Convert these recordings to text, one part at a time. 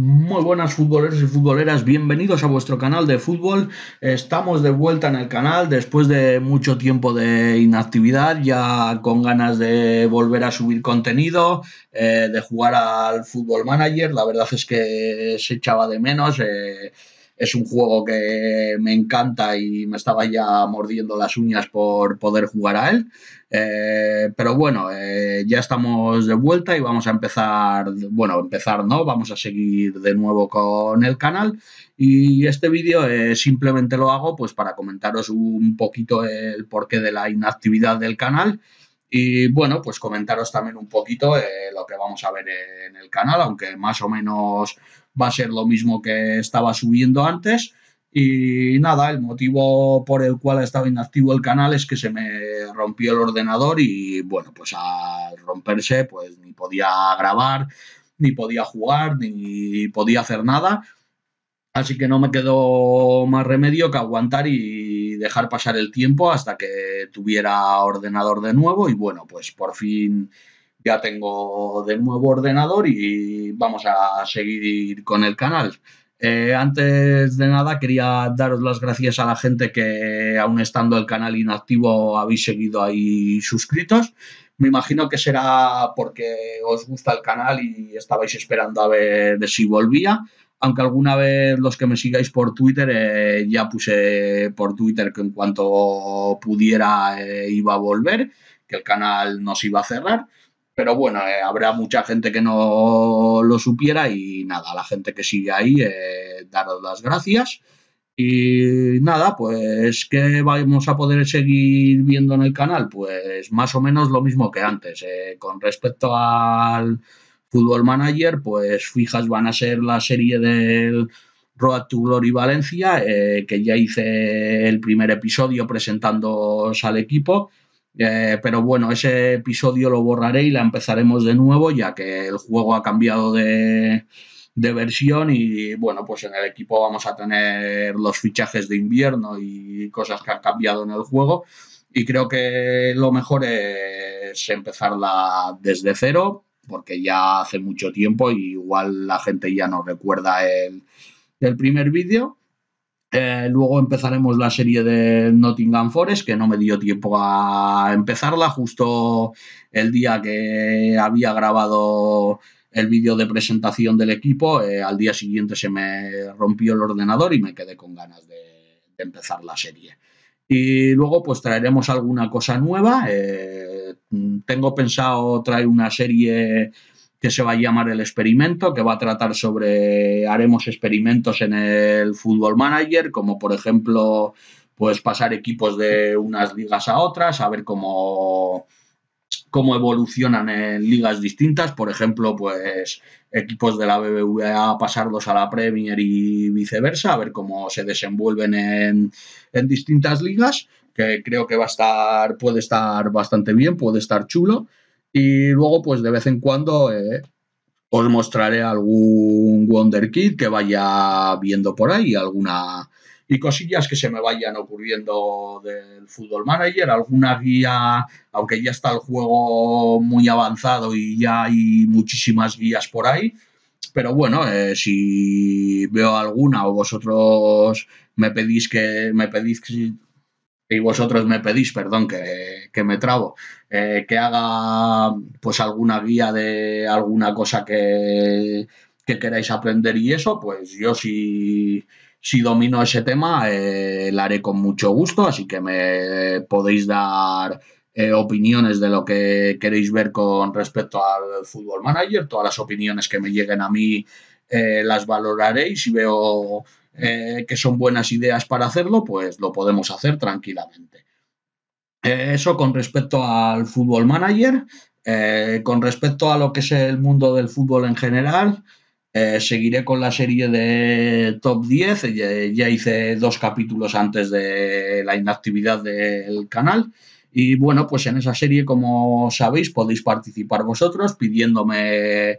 Muy buenas futboleros y futboleras, bienvenidos a vuestro canal de fútbol. Estamos de vuelta en el canal después de mucho tiempo de inactividad, ya con ganas de volver a subir contenido, eh, de jugar al fútbol manager. La verdad es que se echaba de menos. Eh, es un juego que me encanta y me estaba ya mordiendo las uñas por poder jugar a él. Eh, pero bueno, eh, ya estamos de vuelta y vamos a empezar, bueno, empezar no, vamos a seguir de nuevo con el canal y este vídeo eh, simplemente lo hago pues para comentaros un poquito el porqué de la inactividad del canal y bueno, pues comentaros también un poquito lo que vamos a ver en el canal, aunque más o menos va a ser lo mismo que estaba subiendo antes. Y nada, el motivo por el cual ha estado inactivo el canal es que se me rompió el ordenador y bueno, pues al romperse pues ni podía grabar, ni podía jugar, ni podía hacer nada. Así que no me quedó más remedio que aguantar y dejar pasar el tiempo hasta que tuviera ordenador de nuevo y bueno, pues por fin ya tengo de nuevo ordenador y vamos a seguir con el canal. Eh, antes de nada, quería daros las gracias a la gente que, aún estando el canal inactivo, habéis seguido ahí suscritos. Me imagino que será porque os gusta el canal y estabais esperando a ver de si volvía. Aunque alguna vez los que me sigáis por Twitter, eh, ya puse por Twitter que en cuanto pudiera eh, iba a volver, que el canal no se iba a cerrar. Pero bueno, eh, habrá mucha gente que no lo supiera y nada, la gente que sigue ahí, eh, daros las gracias. Y nada, pues ¿qué vamos a poder seguir viendo en el canal? Pues más o menos lo mismo que antes. Eh, con respecto al Fútbol Manager, pues fijas van a ser la serie del Road to Glory Valencia, que ya hice el primer episodio presentándoos al equipo. Eh, pero bueno, ese episodio lo borraré y la empezaremos de nuevo, ya que el juego ha cambiado de, versión y bueno, pues en el equipo vamos a tener los fichajes de invierno y cosas que han cambiado en el juego. Y creo que lo mejor es empezarla desde cero, porque ya hace mucho tiempo y igual la gente ya no recuerda el primer vídeo. Eh, luego empezaremos la serie de Nottingham Forest, que no me dio tiempo a empezarla, justo el día que había grabado el vídeo de presentación del equipo, eh, al día siguiente se me rompió el ordenador y me quedé con ganas de, empezar la serie. Y luego pues traeremos alguna cosa nueva. Eh, tengo pensado traer una serie que se va a llamar El Experimento, que va a tratar sobre, haremos experimentos en el Fútbol Manager, como por ejemplo, pues pasar equipos de unas ligas a otras, a ver cómo cómo evolucionan en ligas distintas, por ejemplo, pues equipos de la BBVA pasarlos a la Premier y viceversa, a ver cómo se desenvuelven en, en distintas ligas, que creo que va a estar, puede estar bastante bien, puede estar chulo. Y luego, pues de vez en cuando eh, os mostraré algún Wonder Kid que vaya viendo por ahí, alguna y cosillas que se me vayan ocurriendo del Football Manager, alguna guía, aunque ya está el juego muy avanzado y ya hay muchísimas guías por ahí. Pero bueno, eh, si veo alguna o vosotros me pedís que me pedís y vosotros me pedís, perdón que, me trabo, eh, que haga pues alguna guía de alguna cosa que, queráis aprender y eso, pues yo Si, si domino ese tema, eh, lo haré con mucho gusto, así que me podéis dar eh, opiniones de lo que queréis ver con respecto al Fútbol Manager. Todas las opiniones que me lleguen a mí eh, las valoraréis y si veo eh, que son buenas ideas para hacerlo, pues lo podemos hacer tranquilamente. Eh, eso con respecto al fútbol manager. Eh, con respecto a lo que es el mundo del fútbol en general, seguiré con la serie de top 10. ya hice dos capítulos antes de la inactividad del canal. Y bueno, pues en esa serie, como sabéis, podéis participar vosotros pidiéndome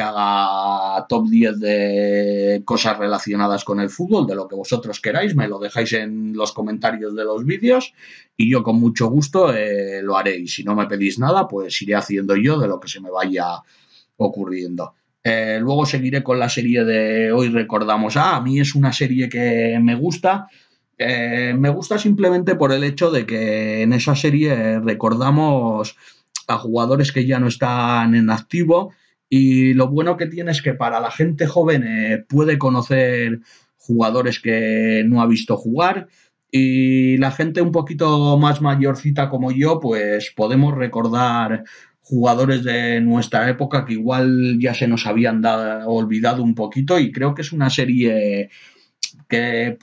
haga top 10 de cosas relacionadas con el fútbol, de lo que vosotros queráis, me lo dejáis en los comentarios de los vídeos y yo con mucho gusto eh, lo haré. Y si no me pedís nada, pues iré haciendo yo de lo que se me vaya ocurriendo. Eh, luego seguiré con la serie de hoy recordamos. Ah, a mí es una serie que me gusta. Eh, me gusta simplemente por el hecho de que en esa serie recordamos a jugadores que ya no están en activo y lo bueno que tiene es que para la gente joven eh, puede conocer jugadores que no ha visto jugar y la gente un poquito más mayorcita como yo, pues podemos recordar jugadores de nuestra época que igual ya se nos habían olvidado un poquito y creo que es una serie que,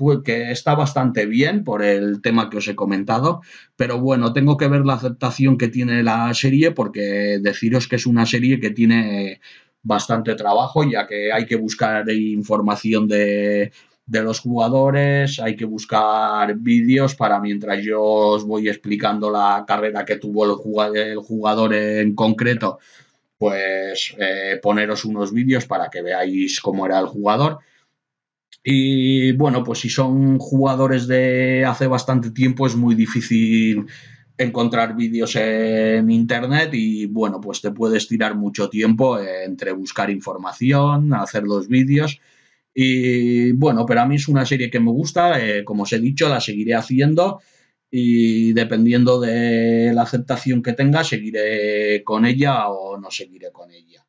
está bastante bien por el tema que os he comentado, pero bueno, tengo que ver la aceptación que tiene la serie porque deciros que es una serie que tiene bastante trabajo, ya que hay que buscar información de, los jugadores, hay que buscar vídeos para mientras yo os voy explicando la carrera que tuvo el jugador, en concreto, pues eh, poneros unos vídeos para que veáis cómo era el jugador. Y bueno, pues si son jugadores de hace bastante tiempo es muy difícil encontrar vídeos en internet y bueno, pues te puedes tirar mucho tiempo entre buscar información, hacer los vídeos. Y bueno, pero a mí es una serie que me gusta, eh, como os he dicho, la seguiré haciendo y dependiendo de la aceptación que tenga, seguiré con ella o no seguiré con ella.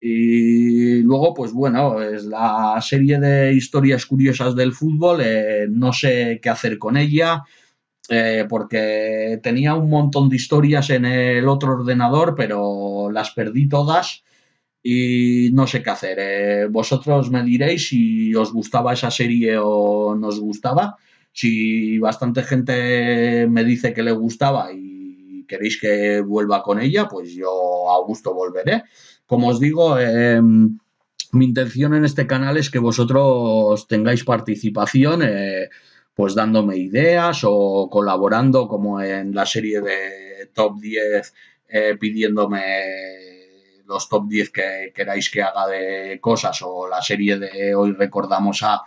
Y luego, pues bueno, es la serie de historias curiosas del fútbol, eh, no sé qué hacer con ella, eh, porque tenía un montón de historias en el otro ordenador, pero las perdí todas y no sé qué hacer. Eh, vosotros me diréis si os gustaba esa serie o no os gustaba. Si bastante gente me dice que le gustaba y queréis que vuelva con ella, pues yo a gusto volveré. Como os digo, em, mi intención en este canal es que vosotros tengáis participación, eh, pues dándome ideas o colaborando, como en la serie de Top 10, eh, pidiéndome los top 10 que queráis que haga de cosas o la serie de hoy recordamos a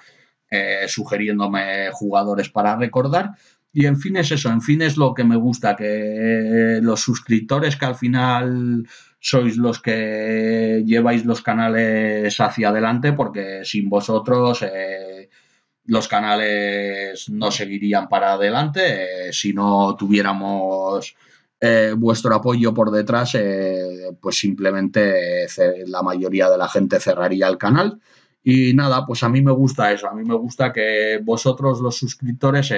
eh, sugiriéndome jugadores para recordar. Y en fin es eso, en fin es lo que me gusta, que los suscriptores que al final sois los que lleváis los canales hacia adelante, porque sin vosotros eh, los canales no seguirían para adelante. Eh, si no tuviéramos eh, vuestro apoyo por detrás, pues simplemente la mayoría de la gente cerraría el canal. Y nada, pues a mí me gusta eso, a mí me gusta que vosotros los suscriptores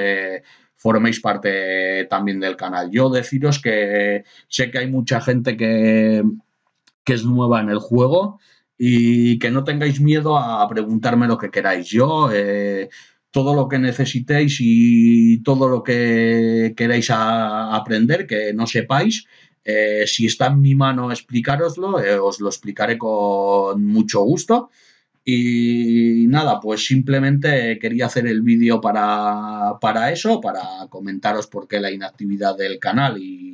forméis parte también del canal. Yo deciros que sé que hay mucha gente que, es nueva en el juego y que no tengáis miedo a preguntarme lo que queráis. Yo, eh, todo lo que necesitéis y todo lo que queráis aprender, que no sepáis, eh, si está en mi mano explicaroslo, eh, os lo explicaré con mucho gusto. Y nada, pues simplemente quería hacer el vídeo para, eso, para comentaros por qué la inactividad del canal y,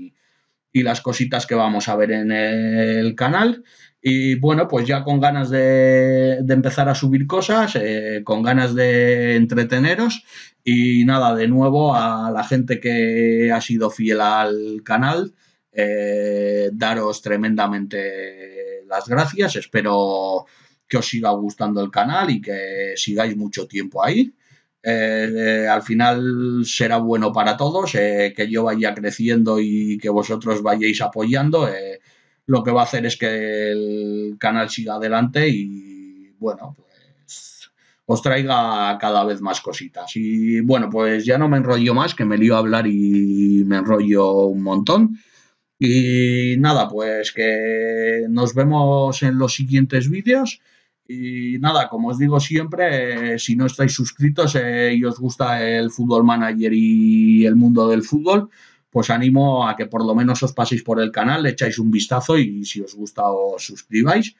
las cositas que vamos a ver en el canal. Y bueno, pues ya con ganas de, empezar a subir cosas, eh, con ganas de entreteneros. Y nada, de nuevo a la gente que ha sido fiel al canal, eh, daros tremendamente las gracias. Espero que os siga gustando el canal y que sigáis mucho tiempo ahí. Eh, eh, al final será bueno para todos, eh, que yo vaya creciendo y que vosotros vayáis apoyando. lo que va a hacer es que el canal siga adelante y bueno, pues os traiga cada vez más cositas. Y bueno, pues ya no me enrollo más, que me lío a hablar y me enrollo un montón. Y nada, pues que nos vemos en los siguientes vídeos. Y nada, como os digo siempre, eh, si no estáis suscritos eh, y os gusta el fútbol manager y el mundo del fútbol, pues animo a que por lo menos os paséis por el canal, echáis un vistazo y si os gusta os suscribáis.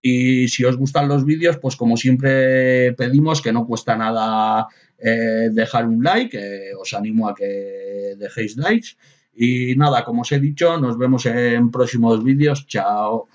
Y si os gustan los vídeos, pues como siempre pedimos que no cuesta nada eh, dejar un like, os animo a que dejéis likes. Y nada, como os he dicho, nos vemos en próximos vídeos. Chao.